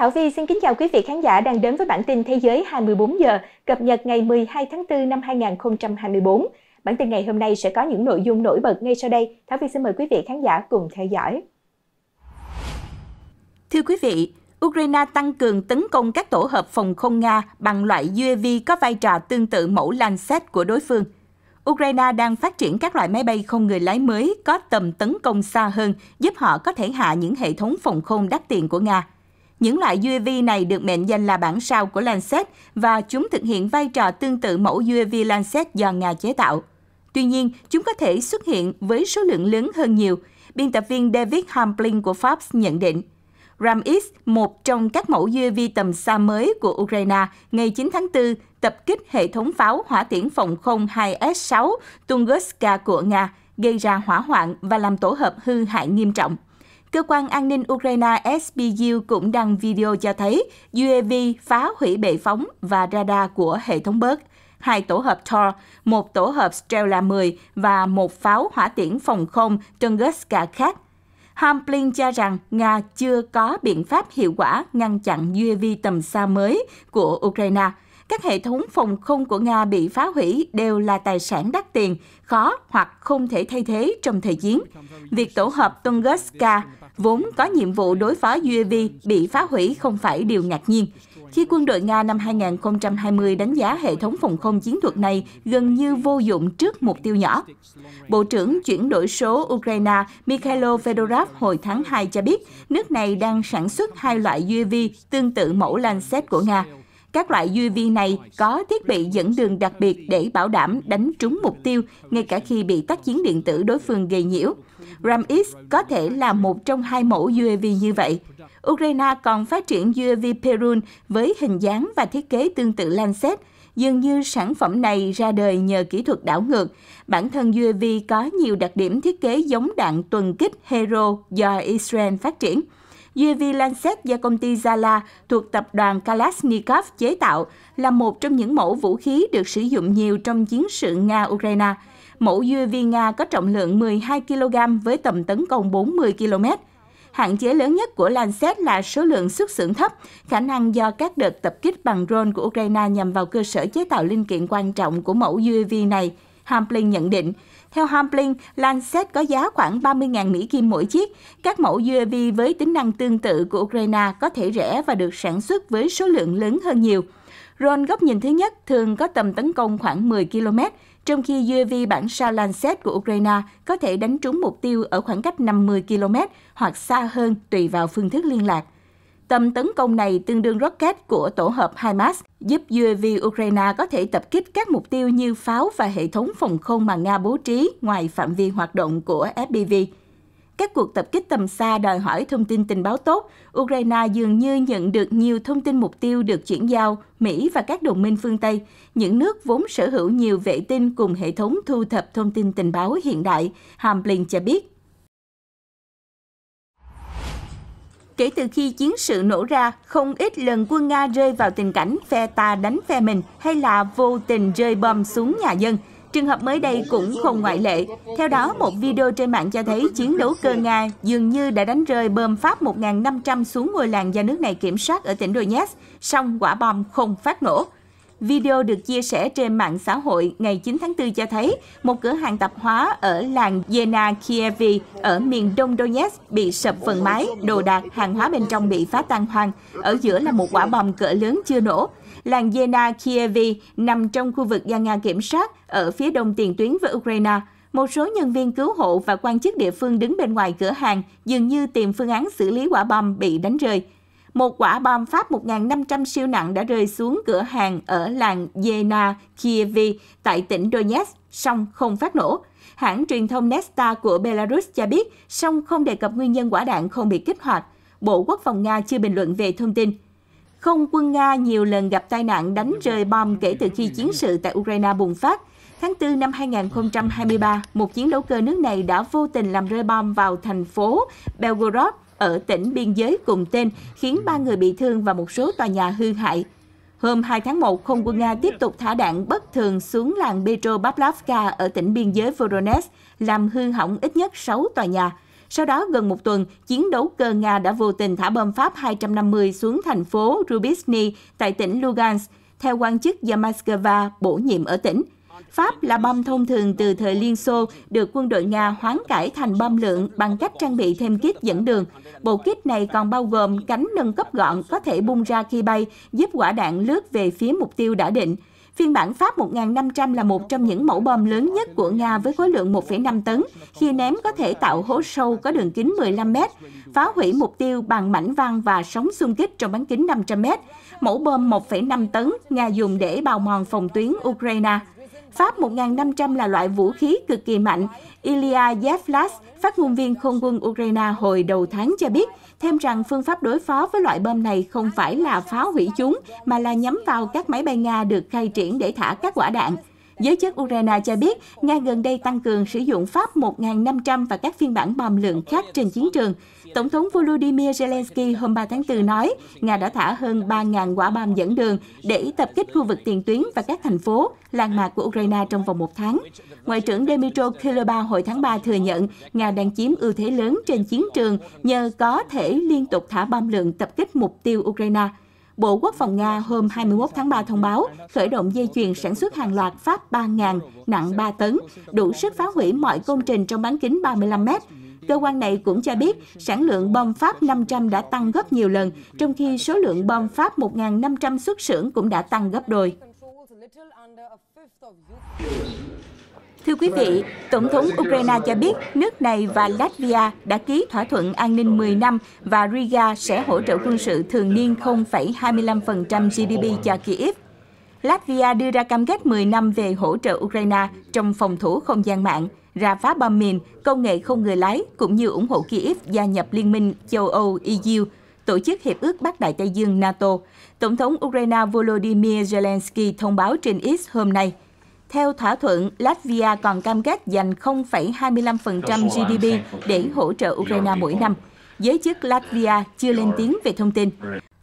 Thảo Vi xin kính chào quý vị khán giả đang đến với bản tin Thế giới 24 giờ, cập nhật ngày 12 tháng 4 năm 2024. Bản tin ngày hôm nay sẽ có những nội dung nổi bật ngay sau đây. Thảo Vi xin mời quý vị khán giả cùng theo dõi. Thưa quý vị, Ukraine tăng cường tấn công các tổ hợp phòng không Nga bằng loại UAV có vai trò tương tự mẫu Lancet của đối phương. Ukraine đang phát triển các loại máy bay không người lái mới có tầm tấn công xa hơn, giúp họ có thể hạ những hệ thống phòng không đắt tiền của Nga – những loại UAV này được mệnh danh là bản sao của Lancet và chúng thực hiện vai trò tương tự mẫu UAV Lancet do Nga chế tạo. Tuy nhiên, chúng có thể xuất hiện với số lượng lớn hơn nhiều, biên tập viên David Hamplin của Pháp nhận định. Ram-X, một trong các mẫu UAV tầm xa mới của Ukraine, ngày 9 tháng 4, tập kích hệ thống pháo hỏa tiễn phòng không 2S-6 Tunguska của Nga, gây ra hỏa hoạn và làm tổ hợp hư hại nghiêm trọng. Cơ quan an ninh Ukraine SBU cũng đăng video cho thấy UAV phá hủy bệ phóng và radar của hệ thống bớt, hai tổ hợp Tor, một tổ hợp Strela 10 và một pháo hỏa tiễn phòng không Tunguska khác. Hamplin cho rằng Nga chưa có biện pháp hiệu quả ngăn chặn UAV tầm xa mới của Ukraine. Các hệ thống phòng không của Nga bị phá hủy đều là tài sản đắt tiền, khó hoặc không thể thay thế trong thời chiến. Việc tổ hợp Tunguska vốn có nhiệm vụ đối phó UAV bị phá hủy không phải điều ngạc nhiên. Khi quân đội Nga năm 2020 đánh giá hệ thống phòng không chiến thuật này gần như vô dụng trước mục tiêu nhỏ. Bộ trưởng chuyển đổi số Ukraine Mikhailo Fedorov hồi tháng 2 cho biết nước này đang sản xuất hai loại UAV tương tự mẫu Lancet của Nga – các loại UAV này có thiết bị dẫn đường đặc biệt để bảo đảm đánh trúng mục tiêu ngay cả khi bị tác chiến điện tử đối phương gây nhiễu. RAM-X có thể là một trong hai mẫu UAV như vậy. Ukraine còn phát triển UAV Perun với hình dáng và thiết kế tương tự Lancet. Dường như sản phẩm này ra đời nhờ kỹ thuật đảo ngược. Bản thân UAV có nhiều đặc điểm thiết kế giống đạn tuần kích Hero do Israel phát triển. UAV Lancet do công ty Zala thuộc tập đoàn Kalashnikov chế tạo là một trong những mẫu vũ khí được sử dụng nhiều trong chiến sự Nga-Ukraine. Mẫu UAV Nga có trọng lượng 12 kg với tầm tấn công 40 km. Hạn chế lớn nhất của Lancet là số lượng xuất xưởng thấp, khả năng do các đợt tập kích bằng drone của Ukraine nhằm vào cơ sở chế tạo linh kiện quan trọng của mẫu UAV này. Hamplin nhận định, theo Hamblin, Lancet có giá khoảng 30.000 Mỹ Kim mỗi chiếc. Các mẫu UAV với tính năng tương tự của Ukraine có thể rẻ và được sản xuất với số lượng lớn hơn nhiều. Drone góc nhìn thứ nhất thường có tầm tấn công khoảng 10 km, trong khi UAV bản sao Lancet của Ukraine có thể đánh trúng mục tiêu ở khoảng cách 50 km hoặc xa hơn tùy vào phương thức liên lạc. Tầm tấn công này tương đương rocket của tổ hợp HIMARS giúp UAV Ukraine có thể tập kích các mục tiêu như pháo và hệ thống phòng không mà Nga bố trí ngoài phạm vi hoạt động của FPV. Các cuộc tập kích tầm xa đòi hỏi thông tin tình báo tốt. Ukraine dường như nhận được nhiều thông tin mục tiêu được chuyển giao Mỹ và các đồng minh phương Tây, những nước vốn sở hữu nhiều vệ tinh cùng hệ thống thu thập thông tin tình báo hiện đại, Hàm cho biết. Kể từ khi chiến sự nổ ra, không ít lần quân Nga rơi vào tình cảnh phe ta đánh phe mình hay là vô tình rơi bom xuống nhà dân. Trường hợp mới đây cũng không ngoại lệ. Theo đó, một video trên mạng cho thấy chiến đấu cơ Nga dường như đã đánh rơi bom Pháp 1.500 xuống ngôi làng do nước này kiểm soát ở tỉnh Donetsk, song quả bom không phát nổ. Video được chia sẻ trên mạng xã hội ngày 9 tháng 4 cho thấy một cửa hàng tạp hóa ở làng Yena Kievi ở miền đông Donetsk bị sập phần mái, đồ đạc, hàng hóa bên trong bị phá tan hoang. Ở giữa là một quả bom cỡ lớn chưa nổ. Làng Yena Kievi nằm trong khu vực do Nga kiểm soát ở phía đông tiền tuyến với Ukraine. Một số nhân viên cứu hộ và quan chức địa phương đứng bên ngoài cửa hàng dường như tìm phương án xử lý quả bom bị đánh rơi một quả bom Pháp 1.500 siêu nặng đã rơi xuống cửa hàng ở làng Yena, Kiev, tại tỉnh Donetsk, song không phát nổ. Hãng truyền thông Nesta của Belarus cho biết, song không đề cập nguyên nhân quả đạn không bị kích hoạt. Bộ Quốc phòng Nga chưa bình luận về thông tin. Không quân Nga nhiều lần gặp tai nạn đánh rơi bom kể từ khi chiến sự tại Ukraine bùng phát. Tháng 4 năm 2023, một chiến đấu cơ nước này đã vô tình làm rơi bom vào thành phố Belgorod, ở tỉnh biên giới cùng tên, khiến ba người bị thương và một số tòa nhà hư hại. Hôm 2 tháng 1, không quân Nga tiếp tục thả đạn bất thường xuống làng Petropavlovka ở tỉnh biên giới Voronezh, làm hư hỏng ít nhất 6 tòa nhà. Sau đó, gần một tuần, chiến đấu cơ Nga đã vô tình thả bom Pháp 250 xuống thành phố Rubizny tại tỉnh Lugansk, theo quan chức Yamaskava bổ nhiệm ở tỉnh. Pháp là bom thông thường từ thời Liên Xô được quân đội Nga hoán cải thành bom lượng bằng cách trang bị thêm kíp dẫn đường. Bộ kíp này còn bao gồm cánh nâng cấp gọn có thể bung ra khi bay, giúp quả đạn lướt về phía mục tiêu đã định. Phiên bản Pháp 1500 là một trong những mẫu bom lớn nhất của Nga với khối lượng 1,5 tấn, khi ném có thể tạo hố sâu có đường kính 15 m phá hủy mục tiêu bằng mảnh văng và sóng xung kích trong bán kính 500 m Mẫu bom 1,5 tấn Nga dùng để bào mòn phòng tuyến Ukraine. Pháp 1.500 là loại vũ khí cực kỳ mạnh. Ilya Yevlas, phát ngôn viên không quân Ukraine hồi đầu tháng cho biết, thêm rằng phương pháp đối phó với loại bom này không phải là phá hủy chúng, mà là nhắm vào các máy bay Nga được khai triển để thả các quả đạn. Giới chức Ukraine cho biết, Nga gần đây tăng cường sử dụng Pháp 1.500 và các phiên bản bom lượng khác trên chiến trường. Tổng thống Volodymyr Zelensky hôm 3 tháng 4 nói, Nga đã thả hơn 3.000 quả bom dẫn đường để tập kích khu vực tiền tuyến và các thành phố, làng mạc của Ukraine trong vòng một tháng. Ngoại trưởng Dmytro Kuleba hồi tháng 3 thừa nhận Nga đang chiếm ưu thế lớn trên chiến trường nhờ có thể liên tục thả bom lượng tập kích mục tiêu Ukraine. Bộ Quốc phòng Nga hôm 21 tháng 3 thông báo khởi động dây chuyền sản xuất hàng loạt Pháp 000 nặng 3 tấn, đủ sức phá hủy mọi công trình trong bán kính 35 mét. Cơ quan này cũng cho biết sản lượng bom Pháp 500 đã tăng gấp nhiều lần, trong khi số lượng bom Pháp 1.500 xuất xưởng cũng đã tăng gấp đôi. Thưa quý vị, Tổng thống Ukraine cho biết nước này và Latvia đã ký thỏa thuận an ninh 10 năm và Riga sẽ hỗ trợ quân sự thường niên 0,25% GDP cho Kyiv. Latvia đưa ra cam kết 10 năm về hỗ trợ Ukraine trong phòng thủ không gian mạng, ra phá bom mìn, công nghệ không người lái, cũng như ủng hộ Kyiv gia nhập Liên minh châu Âu EU, Tổ chức Hiệp ước Bắc Đại Tây Dương NATO. Tổng thống Ukraine Volodymyr Zelensky thông báo trên X hôm nay – theo thỏa thuận, Latvia còn cam kết dành 0,25% GDP để hỗ trợ Ukraine mỗi năm. Giới chức Latvia chưa lên tiếng về thông tin.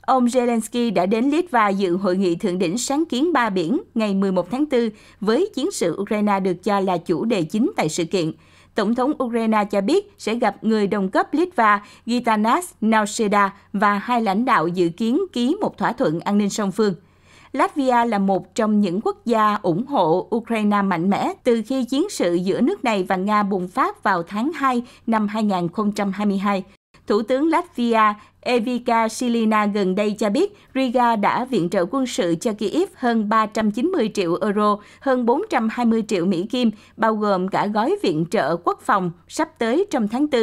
Ông Zelensky đã đến Litva dự hội nghị thượng đỉnh sáng kiến ba biển ngày 11 tháng 4 với chiến sự Ukraine được cho là chủ đề chính tại sự kiện. Tổng thống Ukraine cho biết sẽ gặp người đồng cấp Litva Gitanas Nauseda và hai lãnh đạo dự kiến ký một thỏa thuận an ninh song phương. Latvia là một trong những quốc gia ủng hộ Ukraine mạnh mẽ từ khi chiến sự giữa nước này và Nga bùng phát vào tháng 2 năm 2022. Thủ tướng Latvia Evika Silina gần đây cho biết Riga đã viện trợ quân sự cho Kyiv hơn 390 triệu euro, hơn 420 triệu Mỹ Kim, bao gồm cả gói viện trợ quốc phòng sắp tới trong tháng 4.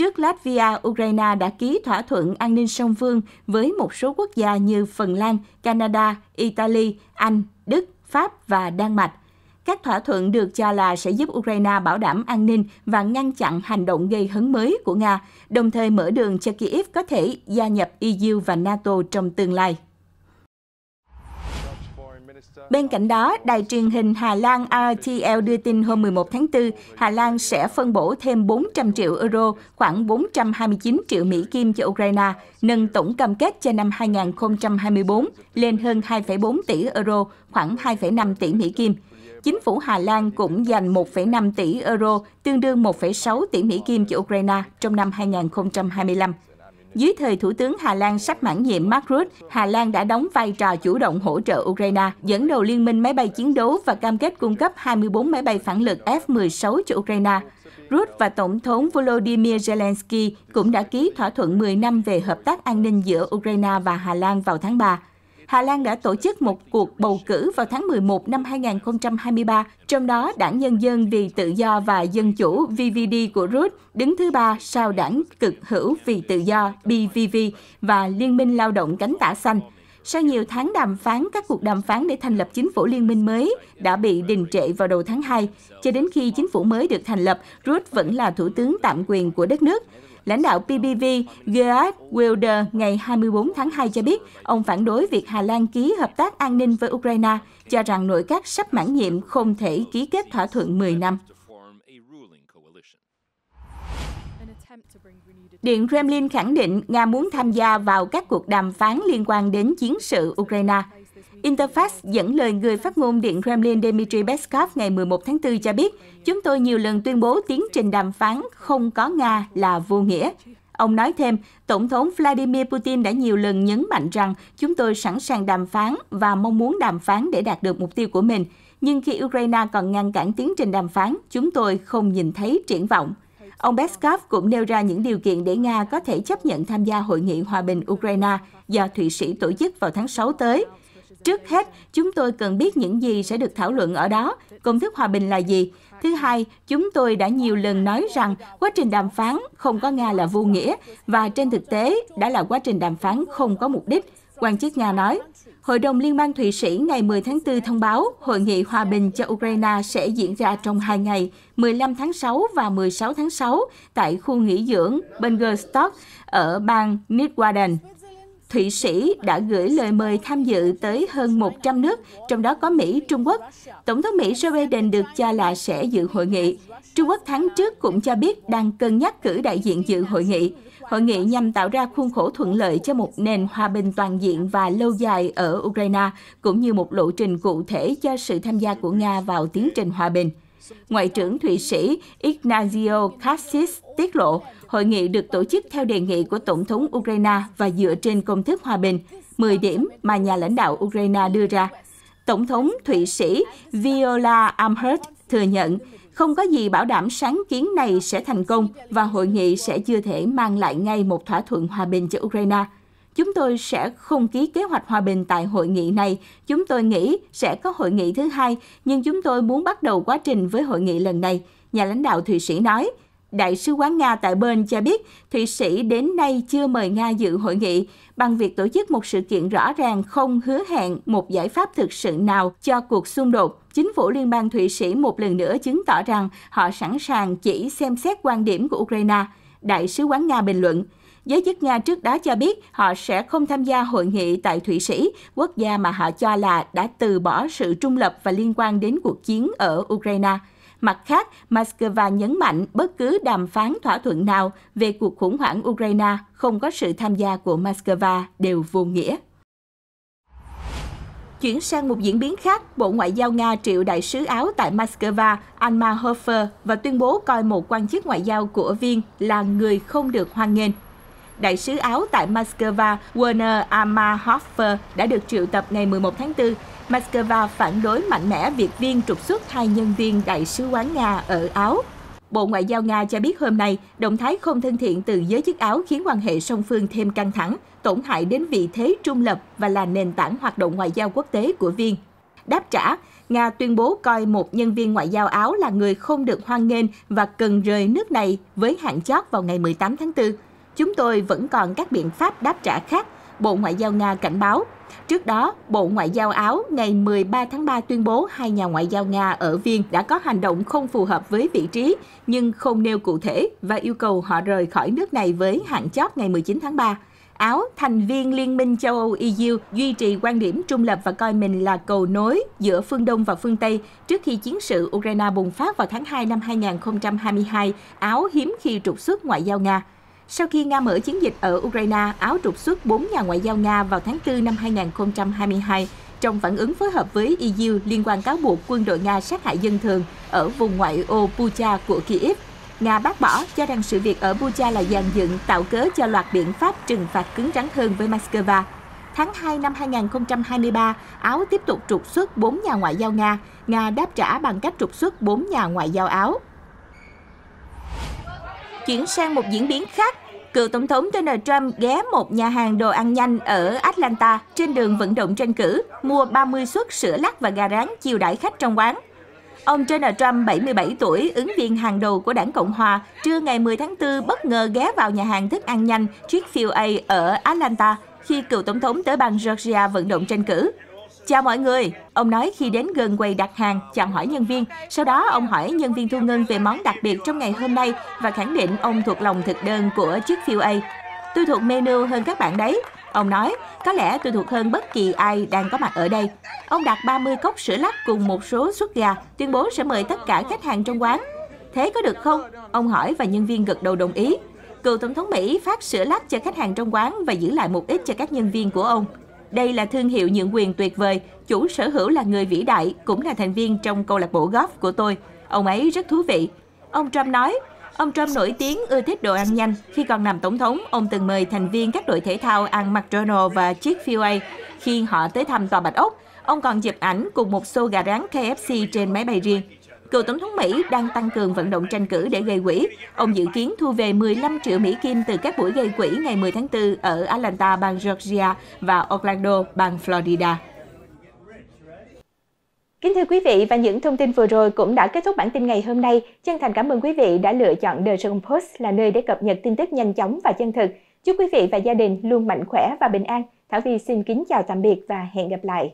Trước Latvia, Ukraine đã ký thỏa thuận an ninh song phương với một số quốc gia như Phần Lan, Canada, Italy, Anh, Đức, Pháp và Đan Mạch. Các thỏa thuận được cho là sẽ giúp Ukraine bảo đảm an ninh và ngăn chặn hành động gây hấn mới của Nga, đồng thời mở đường cho Kyiv có thể gia nhập EU và NATO trong tương lai. Bên cạnh đó, đài truyền hình Hà Lan RTL đưa tin hôm 11 tháng 4, Hà Lan sẽ phân bổ thêm 400 triệu euro, khoảng 429 triệu Mỹ Kim cho Ukraine, nâng tổng cam kết cho năm 2024 lên hơn 2,4 tỷ euro, khoảng 2,5 tỷ Mỹ Kim chính phủ Hà Lan cũng dành 1,5 tỷ euro, tương đương 1,6 tỷ Mỹ Kim cho Ukraine trong năm 2025. Dưới thời Thủ tướng Hà Lan sắp mãn nhiệm Mark Rutte, Hà Lan đã đóng vai trò chủ động hỗ trợ Ukraine, dẫn đầu liên minh máy bay chiến đấu và cam kết cung cấp 24 máy bay phản lực F-16 cho Ukraine. Rutte và Tổng thống Volodymyr Zelensky cũng đã ký thỏa thuận 10 năm về hợp tác an ninh giữa Ukraine và Hà Lan vào tháng 3. Hà Lan đã tổ chức một cuộc bầu cử vào tháng 11 năm 2023, trong đó Đảng Nhân dân vì Tự do và Dân chủ VVD của Rút đứng thứ ba sau Đảng Cực hữu vì Tự do BVV và Liên minh Lao động Cánh Tả Xanh. Sau nhiều tháng đàm phán, các cuộc đàm phán để thành lập chính phủ liên minh mới đã bị đình trệ vào đầu tháng 2, cho đến khi chính phủ mới được thành lập, Rút vẫn là thủ tướng tạm quyền của đất nước. Lãnh đạo PBV Geert Wilder ngày 24 tháng 2 cho biết ông phản đối việc Hà Lan ký hợp tác an ninh với Ukraine, cho rằng nội các sắp mãn nhiệm không thể ký kết thỏa thuận 10 năm. Điện Kremlin khẳng định Nga muốn tham gia vào các cuộc đàm phán liên quan đến chiến sự Ukraine. Interfax dẫn lời người phát ngôn Điện Kremlin Dmitry Peskov ngày 11 tháng 4 cho biết, chúng tôi nhiều lần tuyên bố tiến trình đàm phán không có Nga là vô nghĩa. Ông nói thêm, Tổng thống Vladimir Putin đã nhiều lần nhấn mạnh rằng chúng tôi sẵn sàng đàm phán và mong muốn đàm phán để đạt được mục tiêu của mình. Nhưng khi Ukraine còn ngăn cản tiến trình đàm phán, chúng tôi không nhìn thấy triển vọng. Ông Peskov cũng nêu ra những điều kiện để Nga có thể chấp nhận tham gia hội nghị hòa bình Ukraine do Thụy Sĩ tổ chức vào tháng 6 tới – Trước hết, chúng tôi cần biết những gì sẽ được thảo luận ở đó, công thức hòa bình là gì. Thứ hai, chúng tôi đã nhiều lần nói rằng quá trình đàm phán không có Nga là vô nghĩa và trên thực tế đã là quá trình đàm phán không có mục đích, quan chức Nga nói. Hội đồng Liên bang Thụy Sĩ ngày 10 tháng 4 thông báo hội nghị hòa bình cho Ukraine sẽ diễn ra trong hai ngày, 15 tháng 6 và 16 tháng 6 tại khu nghỉ dưỡng Bengerstock ở bang Midwarden. Thụy Sĩ đã gửi lời mời tham dự tới hơn 100 nước, trong đó có Mỹ, Trung Quốc. Tổng thống Mỹ Joe Biden được cho là sẽ dự hội nghị. Trung Quốc tháng trước cũng cho biết đang cân nhắc cử đại diện dự hội nghị. Hội nghị nhằm tạo ra khuôn khổ thuận lợi cho một nền hòa bình toàn diện và lâu dài ở Ukraine, cũng như một lộ trình cụ thể cho sự tham gia của Nga vào tiến trình hòa bình. Ngoại trưởng Thụy Sĩ Ignazio Cassis tiết lộ hội nghị được tổ chức theo đề nghị của Tổng thống Ukraine và dựa trên công thức hòa bình, 10 điểm mà nhà lãnh đạo Ukraine đưa ra. Tổng thống Thụy Sĩ Viola Amherst thừa nhận không có gì bảo đảm sáng kiến này sẽ thành công và hội nghị sẽ chưa thể mang lại ngay một thỏa thuận hòa bình cho Ukraine – Chúng tôi sẽ không ký kế hoạch hòa bình tại hội nghị này. Chúng tôi nghĩ sẽ có hội nghị thứ hai, nhưng chúng tôi muốn bắt đầu quá trình với hội nghị lần này, nhà lãnh đạo Thụy Sĩ nói. Đại sứ quán Nga tại bên cho biết Thụy Sĩ đến nay chưa mời Nga dự hội nghị bằng việc tổ chức một sự kiện rõ ràng không hứa hẹn một giải pháp thực sự nào cho cuộc xung đột. Chính phủ Liên bang Thụy Sĩ một lần nữa chứng tỏ rằng họ sẵn sàng chỉ xem xét quan điểm của Ukraine. Đại sứ quán Nga bình luận, Giới chức Nga trước đó cho biết họ sẽ không tham gia hội nghị tại Thụy Sĩ, quốc gia mà họ cho là đã từ bỏ sự trung lập và liên quan đến cuộc chiến ở Ukraine. Mặt khác, Moscow nhấn mạnh bất cứ đàm phán thỏa thuận nào về cuộc khủng hoảng Ukraine không có sự tham gia của Moscow đều vô nghĩa. Chuyển sang một diễn biến khác, Bộ Ngoại giao Nga triệu đại sứ Áo tại Moscow, Alma Hofer, và tuyên bố coi một quan chức ngoại giao của Viên là người không được hoan nghênh. Đại sứ Áo tại Moscow Werner Amahoffer đã được triệu tập ngày 11 tháng 4. Moscow phản đối mạnh mẽ việc viên trục xuất hai nhân viên đại sứ quán Nga ở Áo. Bộ Ngoại giao Nga cho biết hôm nay, động thái không thân thiện từ giới chức Áo khiến quan hệ song phương thêm căng thẳng, tổn hại đến vị thế trung lập và là nền tảng hoạt động ngoại giao quốc tế của Viên. Đáp trả, Nga tuyên bố coi một nhân viên ngoại giao Áo là người không được hoan nghênh và cần rời nước này với hạn chót vào ngày 18 tháng 4. Chúng tôi vẫn còn các biện pháp đáp trả khác, Bộ Ngoại giao Nga cảnh báo. Trước đó, Bộ Ngoại giao Áo ngày 13 tháng 3 tuyên bố hai nhà ngoại giao Nga ở Viên đã có hành động không phù hợp với vị trí, nhưng không nêu cụ thể và yêu cầu họ rời khỏi nước này với hạn chót ngày 19 tháng 3. Áo, thành viên Liên minh châu Âu EU, duy trì quan điểm trung lập và coi mình là cầu nối giữa phương Đông và phương Tây. Trước khi chiến sự Ukraine bùng phát vào tháng 2 năm 2022, Áo hiếm khi trục xuất ngoại giao Nga. Sau khi Nga mở chiến dịch ở Ukraine, Áo trục xuất 4 nhà ngoại giao Nga vào tháng 4 năm 2022 trong phản ứng phối hợp với EU liên quan cáo buộc quân đội Nga sát hại dân thường ở vùng ngoại ô Bucha của Kyiv. Nga bác bỏ cho rằng sự việc ở Bucha là dàn dựng tạo cớ cho loạt biện pháp trừng phạt cứng rắn hơn với Moscow. Tháng 2 năm 2023, Áo tiếp tục trục xuất 4 nhà ngoại giao Nga. Nga đáp trả bằng cách trục xuất 4 nhà ngoại giao Áo. Chuyển sang một diễn biến khác, cựu Tổng thống Donald Trump ghé một nhà hàng đồ ăn nhanh ở Atlanta trên đường vận động tranh cử, mua 30 suất sữa lắc và gà rán chiều đãi khách trong quán. Ông Donald Trump, 77 tuổi, ứng viên hàng đầu của đảng Cộng Hòa, trưa ngày 10 tháng 4 bất ngờ ghé vào nhà hàng thức ăn nhanh Chick-fil-A ở Atlanta khi cựu Tổng thống tới bang Georgia vận động tranh cử. Chào mọi người, ông nói khi đến gần quầy đặt hàng, chào hỏi nhân viên. Sau đó ông hỏi nhân viên thu ngân về món đặc biệt trong ngày hôm nay và khẳng định ông thuộc lòng thực đơn của chiếc phiêu A. Tôi thuộc menu hơn các bạn đấy. Ông nói, có lẽ tôi thuộc hơn bất kỳ ai đang có mặt ở đây. Ông đặt 30 cốc sữa lắc cùng một số suất gà, tuyên bố sẽ mời tất cả khách hàng trong quán. Thế có được không? Ông hỏi và nhân viên gật đầu đồng ý. Cựu Tổng thống Mỹ phát sữa lắc cho khách hàng trong quán và giữ lại một ít cho các nhân viên của ông. Đây là thương hiệu nhượng quyền tuyệt vời, chủ sở hữu là người vĩ đại, cũng là thành viên trong câu lạc bộ golf của tôi. Ông ấy rất thú vị. Ông Trump nói, ông Trump nổi tiếng ưa thích đồ ăn nhanh. Khi còn làm tổng thống, ông từng mời thành viên các đội thể thao ăn McDonald's và Chick-fil-A. Khi họ tới thăm Tòa Bạch Ốc, ông còn chụp ảnh cùng một xô gà rán KFC trên máy bay riêng. Cựu Tổng thống Mỹ đang tăng cường vận động tranh cử để gây quỹ. Ông dự kiến thu về 15 triệu Mỹ Kim từ các buổi gây quỹ ngày 10 tháng 4 ở Atlanta, bang Georgia và Orlando, bang Florida. Kính thưa quý vị và những thông tin vừa rồi cũng đã kết thúc bản tin ngày hôm nay. Chân thành cảm ơn quý vị đã lựa chọn The Sun Post là nơi để cập nhật tin tức nhanh chóng và chân thực. Chúc quý vị và gia đình luôn mạnh khỏe và bình an. Thảo Vi xin kính chào tạm biệt và hẹn gặp lại.